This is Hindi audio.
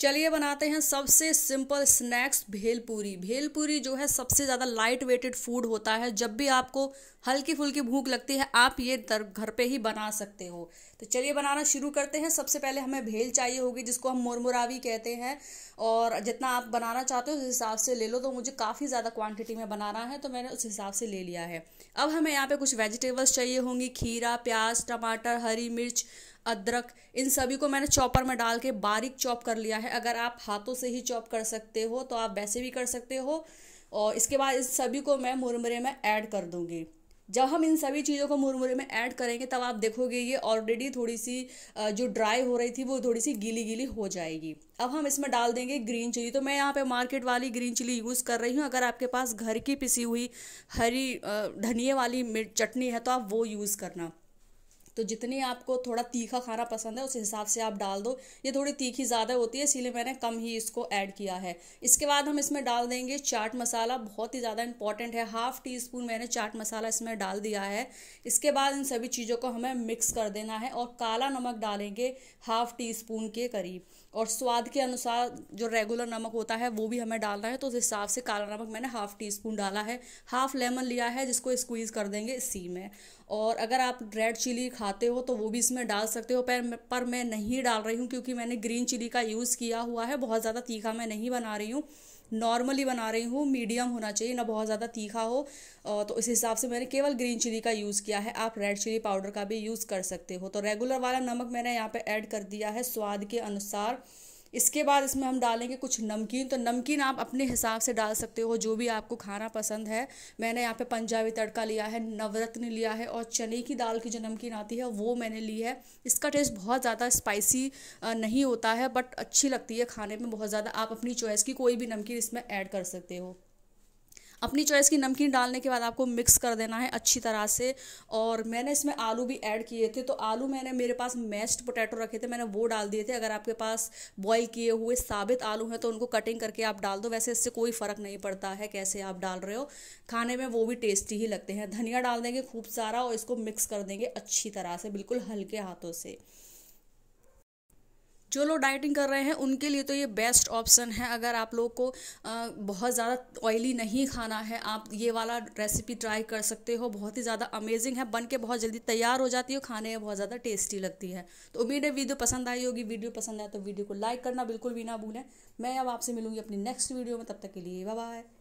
चलिए बनाते हैं सबसे सिंपल स्नैक्स भेलपूरी भेलपूरी जो है सबसे ज़्यादा लाइट वेटेड फूड होता है जब भी आपको हल्की फुल्की भूख लगती है आप ये दर घर पे ही बना सकते हो तो चलिए बनाना शुरू करते हैं सबसे पहले हमें भेल चाहिए होगी जिसको हम मुरमुरावी कहते हैं और जितना आप बनाना चाहते हो उस हिसाब से ले लो तो मुझे काफ़ी ज़्यादा क्वान्टिटी में बनाना है तो मैंने उस हिसाब से ले लिया है अब हमें यहाँ पर कुछ वेजिटेबल्स चाहिए होंगी खीरा प्याज टमाटर हरी मिर्च अदरक इन सभी को मैंने चॉपर में डाल के बारीक चॉप कर लिया है अगर आप हाथों से ही चॉप कर सकते हो तो आप वैसे भी कर सकते हो और इसके बाद इस सभी को मैं मुरमुरे में ऐड कर दूँगी जब हम इन सभी चीज़ों को मुरमुरे में ऐड करेंगे तब आप देखोगे ये ऑलरेडी थोड़ी सी जो ड्राई हो रही थी वो थोड़ी सी गीली गीली हो जाएगी अब हम इसमें डाल देंगे ग्रीन चिली तो मैं यहाँ पे मार्केट वाली ग्रीन चिली यूज़ कर रही हूँ अगर आपके पास घर की पिसी हुई हरी धनिए वाली मिर्च चटनी है तो आप वो यूज़ करना तो जितनी आपको थोड़ा तीखा खाना पसंद है उस हिसाब से आप डाल दो ये थोड़ी तीखी ज़्यादा होती है इसीलिए मैंने कम ही इसको ऐड किया है इसके बाद हम इसमें डाल देंगे चाट मसाला बहुत ही ज़्यादा इंपॉर्टेंट है हाफ़ टी स्पून मैंने चाट मसाला इसमें डाल दिया है इसके बाद इन सभी चीज़ों को हमें मिक्स कर देना है और काला नमक डालेंगे हाफ़ टी स्पून के करीब और स्वाद के अनुसार जो रेगुलर नमक होता है वो भी हमें डालना है तो उस हिसाब से काला नमक मैंने हाफ़ टी स्पून डाला है हाफ़ लेमन लिया है जिसको स्क्वीज़ कर देंगे इसी में और अगर आप रेड चिली खा चाहते हो तो वो भी इसमें डाल सकते हो पर पर मैं नहीं डाल रही हूँ क्योंकि मैंने ग्रीन चिली का यूज़ किया हुआ है बहुत ज़्यादा तीखा मैं नहीं बना रही हूँ नॉर्मली बना रही हूँ मीडियम होना चाहिए ना बहुत ज़्यादा तीखा हो तो इस हिसाब से मैंने केवल ग्रीन चिली का यूज़ किया है आप रेड चिली पाउडर का भी यूज़ कर सकते हो तो रेगुलर वाला नमक मैंने यहाँ पर ऐड कर दिया है स्वाद के अनुसार इसके बाद इसमें हम डालेंगे कुछ नमकीन तो नमकीन आप अपने हिसाब से डाल सकते हो जो भी आपको खाना पसंद है मैंने यहाँ पे पंजाबी तड़का लिया है नवरत्न लिया है और चने की दाल की जो नमकीन आती है वो मैंने ली है इसका टेस्ट बहुत ज़्यादा स्पाइसी नहीं होता है बट अच्छी लगती है खाने में बहुत ज़्यादा आप अपनी चॉइस की कोई भी नमकीन इसमें ऐड कर सकते हो अपनी चॉइस की नमकीन डालने के बाद आपको मिक्स कर देना है अच्छी तरह से और मैंने इसमें आलू भी ऐड किए थे तो आलू मैंने मेरे पास मैस्ड पोटैटो रखे थे मैंने वो डाल दिए थे अगर आपके पास बॉईल किए हुए साबित आलू हैं तो उनको कटिंग करके आप डाल दो वैसे इससे कोई फ़र्क नहीं पड़ता है कैसे आप डाल रहे हो खाने में वो भी टेस्टी ही लगते हैं धनिया डाल देंगे खूब सारा और इसको मिक्स कर देंगे अच्छी तरह से बिल्कुल हल्के हाथों से जो लोग डाइटिंग कर रहे हैं उनके लिए तो ये बेस्ट ऑप्शन है अगर आप लोग को बहुत ज़्यादा ऑयली नहीं खाना है आप ये वाला रेसिपी ट्राई कर सकते हो बहुत ही ज़्यादा अमेजिंग है बन के बहुत जल्दी तैयार हो जाती है खाने में बहुत ज़्यादा टेस्टी लगती है तो उम्मीद है वीडियो पसंद आई होगी वीडियो पसंद आए तो वीडियो को लाइक करना बिल्कुल भी ना भूलें मैं अब आपसे मिलूंगी अपनी नेक्स्ट वीडियो में तब तक के लिए बाय